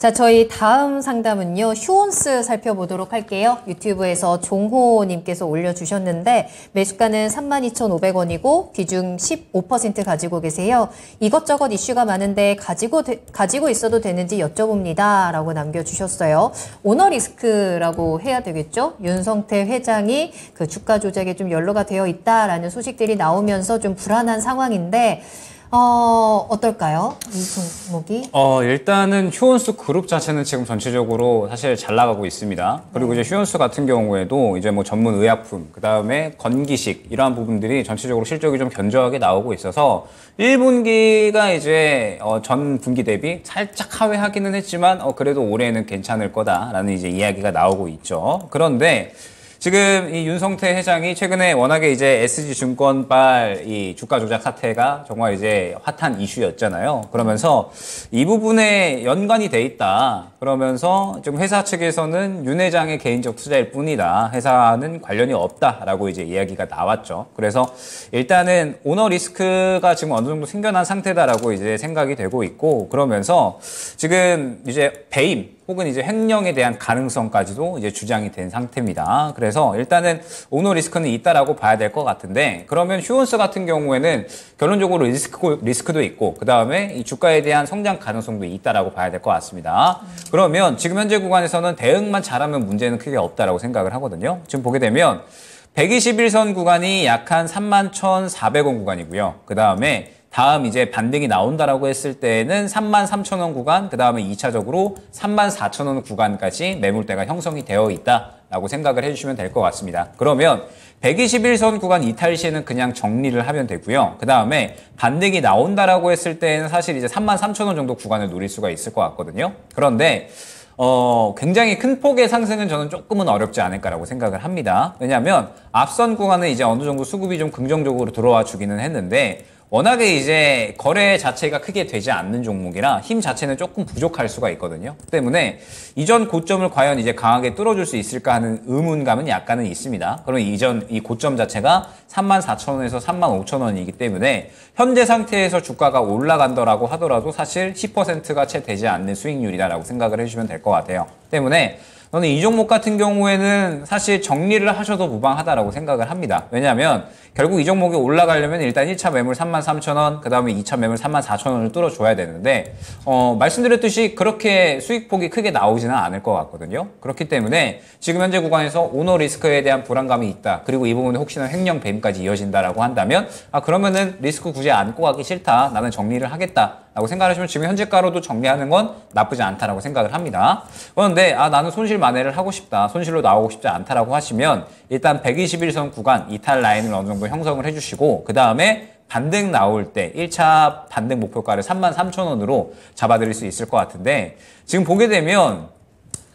자, 저희 다음 상담은요. 휴온스 살펴보도록 할게요. 유튜브에서 종호님께서 올려주셨는데 매수가는 32,500원이고 비중 15% 가지고 계세요. 이것저것 이슈가 많은데 가지고 되, 가지고 있어도 되는지 여쭤봅니다. 라고 남겨주셨어요. 오너 리스크라고 해야 되겠죠? 윤성태 회장이 그 주가 조작에 좀연로가 되어 있다라는 소식들이 나오면서 좀 불안한 상황인데 어, 어떨까요? 이 종목이? 어, 일단은 휴원수 그룹 자체는 지금 전체적으로 사실 잘 나가고 있습니다. 그리고 이제 네. 휴원수 같은 경우에도 이제 뭐 전문 의약품, 그 다음에 건기식, 이러한 부분들이 전체적으로 실적이 좀 견조하게 나오고 있어서 1분기가 이제 어, 전 분기 대비 살짝 하회하기는 했지만 어, 그래도 올해는 괜찮을 거다라는 이제 이야기가 나오고 있죠. 그런데 지금 이 윤성태 회장이 최근에 워낙에 이제 SG 증권발 이 주가 조작 사태가 정말 이제 핫한 이슈였잖아요. 그러면서 이 부분에 연관이 돼 있다. 그러면서 좀 회사 측에서는 윤 회장의 개인적 투자일 뿐이다. 회사는 관련이 없다라고 이제 이야기가 나왔죠. 그래서 일단은 오너 리스크가 지금 어느 정도 생겨난 상태다라고 이제 생각이 되고 있고 그러면서 지금 이제 배임 혹은 이제 횡령에 대한 가능성까지도 이제 주장이 된 상태입니다. 그래서 일단은 오너 리스크는 있다라고 봐야 될 것 같은데 그러면 휴원스 같은 경우에는 결론적으로 리스크, 리스크도 있고 그 다음에 이 주가에 대한 성장 가능성도 있다라고 봐야 될 것 같습니다. 그러면 지금 현재 구간에서는 대응만 잘하면 문제는 크게 없다라고 생각을 하거든요. 지금 보게 되면 121선 구간이 약한 31,400원 구간이고요. 그 다음에 다음 이제 반등이 나온다라고 했을 때는 33,000원 구간, 그 다음에 2차적으로 34,000원 구간까지 매물대가 형성이 되어 있다라고 생각을 해주시면 될 것 같습니다. 그러면 121선 구간 이탈 시에는 그냥 정리를 하면 되고요. 그 다음에 반등이 나온다라고 했을 때는 사실 이제 33,000원 정도 구간을 노릴 수가 있을 것 같거든요. 그런데 어, 굉장히 큰 폭의 상승은 저는 조금은 어렵지 않을까라고 생각을 합니다. 왜냐하면 앞선 구간은 이제 어느 정도 수급이 좀 긍정적으로 들어와 주기는 했는데 워낙에 이제 거래 자체가 크게 되지 않는 종목이라 힘 자체는 조금 부족할 수가 있거든요. 때문에 이전 고점을 과연 이제 강하게 뚫어줄 수 있을까 하는 의문감은 약간은 있습니다. 그럼 이전 이 고점 자체가 34,000원에서 35,000원이기 때문에 현재 상태에서 주가가 올라간다라고 하더라도 사실 10%가 채 되지 않는 수익률이다라고 생각을 해주시면 될 것 같아요. 때문에 저는 이 종목 같은 경우에는 사실 정리를 하셔도 무방하다라고 생각을 합니다. 왜냐하면 결국 이 종목이 올라가려면 일단 1차 매물 33,000원, 그 다음에 2차 매물 34,000원을 뚫어줘야 되는데 어, 말씀드렸듯이 그렇게 수익폭이 크게 나오지는 않을 것 같거든요. 그렇기 때문에 지금 현재 구간에서 오너 리스크에 대한 불안감이 있다. 그리고 이 부분에 혹시나 횡령 뱀까지 이어진다라고 한다면 아 그러면은 리스크 굳이 안고 가기 싫다. 나는 정리를 하겠다. 라고 생각하시면 지금 현재가로도 정리하는 건 나쁘지 않다라고 생각을 합니다. 그런데 아 나는 손실 만회를 하고 싶다. 손실로 나오고 싶지 않다라고 하시면 일단 121선 구간 이탈 라인을 어느 정도 형성을 해주시고 그 다음에 반등 나올 때 1차 반등 목표가를 33,000원으로 잡아드릴 수 있을 것 같은데 지금 보게 되면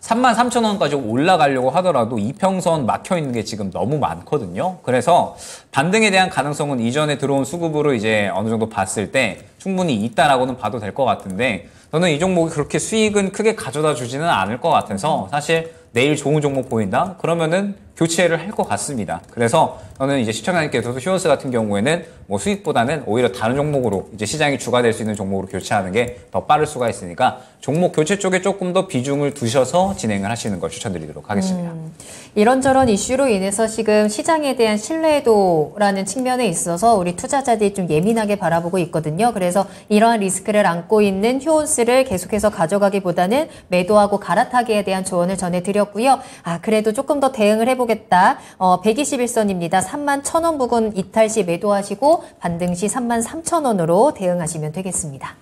3 3 0 0 0 원까지 올라가려고 하더라도 이평선 막혀 있는 게 지금 너무 많거든요. 그래서 반등에 대한 가능성은 이전에 들어온 수급으로 이제 어느 정도 봤을 때 충분히 있다라고는 봐도 될 것 같은데 저는 이 종목이 그렇게 수익은 크게 가져다 주지는 않을 것 같아서 사실 내일 좋은 종목 보인다? 그러면은 교체를 할 것 같습니다. 그래서 저는 이제 시청자님께서도 휴원스 같은 경우에는 뭐 수익보다는 오히려 다른 종목으로 이제 시장이 추가될수 있는 종목으로 교체하는 게 더 빠를 수가 있으니까 종목 교체 쪽에 조금 더 비중을 두셔서 진행을 하시는 걸 추천드리도록 하겠습니다. 음, 이런저런 이슈로 인해서 지금 시장에 대한 신뢰도라는 측면에 있어서 우리 투자자들이 좀 예민하게 바라보고 있거든요. 그래서 이러한 리스크를 안고 있는 휴원스를 계속해서 가져가기보다는 매도하고 갈아타기에 대한 조언을 전해드렸고요. 아 그래도 조금 더 대응을 해보 보겠다. 어, 121선입니다. 3만 1천 원 부근 이탈 시 매도하시고 반등 시 3만 3천 원으로 대응하시면 되겠습니다.